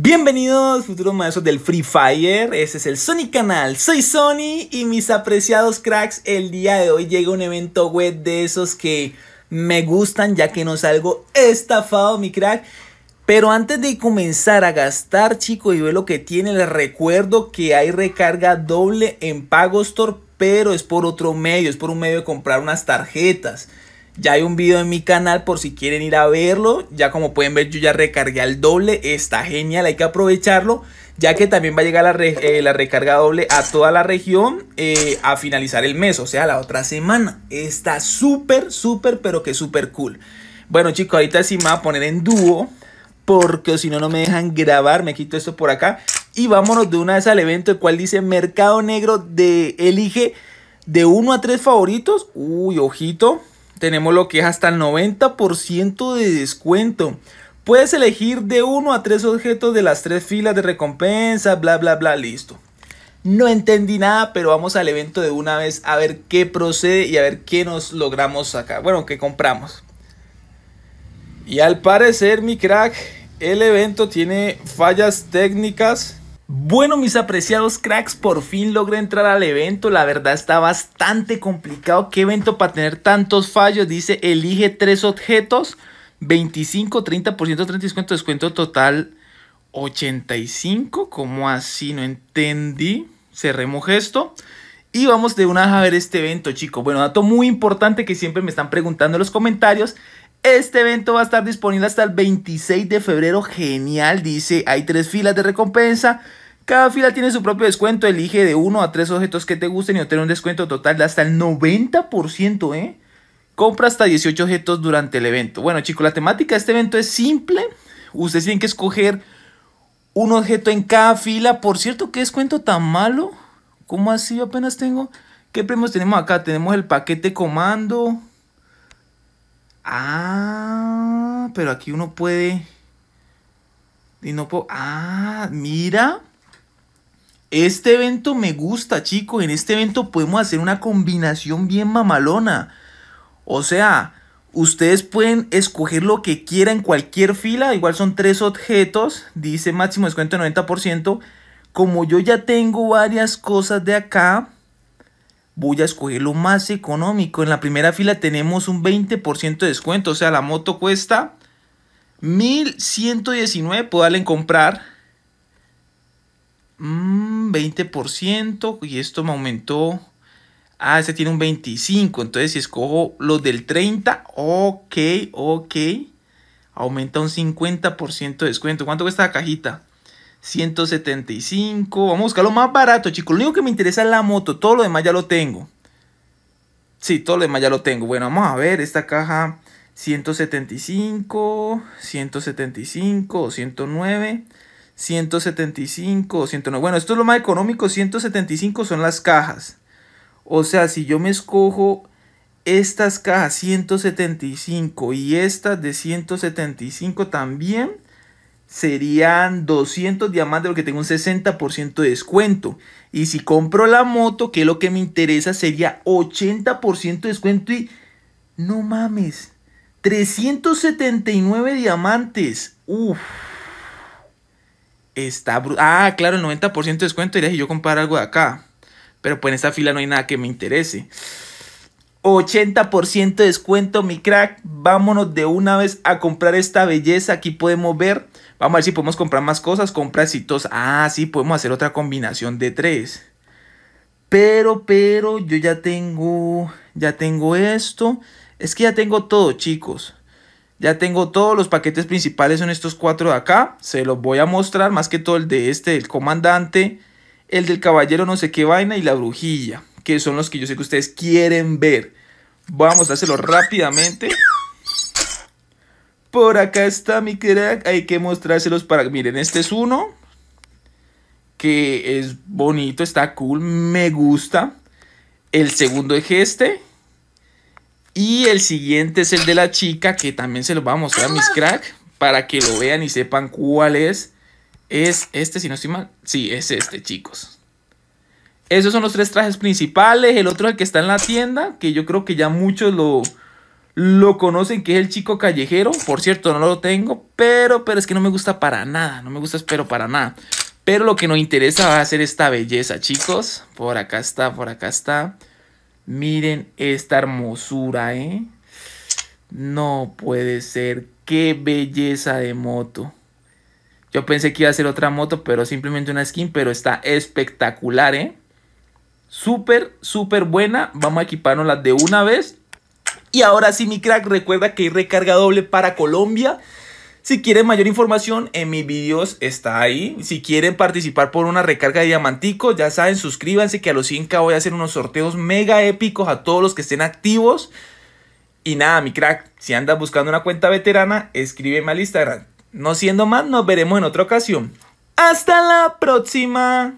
Bienvenidos, futuros maestros del Free Fire. ese es el Sony Canal. Soy Sony y mis apreciados cracks. El día de hoy llega un evento web de esos que me gustan, ya que no salgo estafado, mi crack. Pero antes de comenzar a gastar, chicos, y ver lo que tiene, les recuerdo que hay recarga doble en Pagostor, pero es por otro medio, es por un medio de comprar unas tarjetas. Ya hay un video en mi canal por si quieren ir a verlo. Ya como pueden ver yo ya recargué al doble. Está genial, hay que aprovecharlo. Ya que también va a llegar la, eh, recarga doble a toda la región eh, a finalizar el mes, o sea, la otra semana. Está súper, súper, pero que súper cool. Bueno chicos, ahorita sí me voy a poner en dúo. Porque si no, no me dejan grabar. Me quito esto por acá. Y vámonos de una vez al evento, el cual dice Mercado Negro de Elige de uno a tres favoritos. Uy, ojito tenemos lo que es hasta el 90% de descuento. Puedes elegir de uno a tres objetos de las tres filas de recompensa, bla, bla, bla, listo. No entendí nada, pero vamos al evento de una vez a ver qué procede y a ver qué nos logramos sacar. Bueno, qué compramos. Y al parecer, mi crack, el evento tiene fallas técnicas bueno, mis apreciados cracks, por fin logré entrar al evento. La verdad está bastante complicado. ¿Qué evento para tener tantos fallos? Dice, elige tres objetos. 25, 30%, 30 descuento, descuento total 85. ¿Cómo así? No entendí. Cerremos esto. Y vamos de una vez a ver este evento, chicos. Bueno, dato muy importante que siempre me están preguntando en los comentarios este evento va a estar disponible hasta el 26 de febrero. Genial, dice. Hay tres filas de recompensa. Cada fila tiene su propio descuento. Elige de uno a tres objetos que te gusten y obtener un descuento total de hasta el 90%. ¿eh? Compra hasta 18 objetos durante el evento. Bueno, chicos, la temática de este evento es simple. Ustedes tienen que escoger un objeto en cada fila. Por cierto, qué descuento tan malo. ¿Cómo así? Yo apenas tengo. ¿Qué premios tenemos acá? Tenemos el paquete comando. Ah, pero aquí uno puede... Y no puedo... Ah, mira. Este evento me gusta, chico. En este evento podemos hacer una combinación bien mamalona. O sea, ustedes pueden escoger lo que quieran en cualquier fila. Igual son tres objetos. Dice máximo descuento 90%. Como yo ya tengo varias cosas de acá voy a escoger lo más económico. En la primera fila tenemos un 20% de descuento, o sea, la moto cuesta 1119, puedo darle en comprar. 20% mm, y esto me aumentó. Ah, este tiene un 25, entonces si escojo los del 30, ok, ok. Aumenta un 50% de descuento. ¿Cuánto cuesta la cajita? 175. Vamos a buscar lo más barato, chicos. Lo único que me interesa es la moto. Todo lo demás ya lo tengo. Sí, todo lo demás ya lo tengo. Bueno, vamos a ver esta caja. 175, 175, 109 175, 109. Bueno, esto es lo más económico. 175 son las cajas. O sea, si yo me escojo estas cajas 175 y estas de 175 también serían 200 diamantes, porque tengo un 60% de descuento. Y si compro la moto, que es lo que me interesa, sería 80% de descuento. Y no mames, 379 diamantes. Uff Está brutal. Ah, claro, el 90% de descuento Y si yo comprar algo de acá. Pero pues en esta fila no hay nada que me interese. 80% de descuento, mi crack. Vámonos de una vez a comprar esta belleza. Aquí podemos ver Vamos a ver si podemos comprar más cosas. Compra exitosa. Ah, sí, podemos hacer otra combinación de tres. Pero, pero, yo ya tengo, ya tengo esto. Es que ya tengo todo, chicos. Ya tengo todos los paquetes principales, son estos cuatro de acá. Se los voy a mostrar, más que todo el de este, el comandante, el del caballero no sé qué vaina y la brujilla, que son los que yo sé que ustedes quieren ver. Vamos a hacerlo rápidamente. Por acá está mi crack. Hay que mostrárselos para... Miren, este es uno. Que es bonito, está cool, me gusta. El segundo es este. Y el siguiente es el de la chica, que también se los voy a mostrar a mis crack. Para que lo vean y sepan cuál es. Es este, si no estoy mal. Sí, es este, chicos. Esos son los tres trajes principales. El otro es el que está en la tienda, que yo creo que ya muchos lo lo conocen que es el chico callejero. Por cierto, no lo tengo. Pero, pero es que no me gusta para nada. No me gusta, pero para nada. Pero lo que nos interesa va a ser esta belleza, chicos. Por acá está, por acá está. Miren esta hermosura, ¿eh? No puede ser. Qué belleza de moto. Yo pensé que iba a ser otra moto, pero simplemente una skin. Pero está espectacular, ¿eh? Súper, súper buena. Vamos a equiparnos de una vez. Y ahora sí, mi crack, recuerda que hay recarga doble para Colombia. Si quieren mayor información, en mis videos está ahí. Si quieren participar por una recarga de diamantico, ya saben, suscríbanse que a los 5 voy a hacer unos sorteos mega épicos a todos los que estén activos. Y nada, mi crack, si andas buscando una cuenta veterana, escríbeme al Instagram. No siendo más, nos veremos en otra ocasión. ¡Hasta la próxima!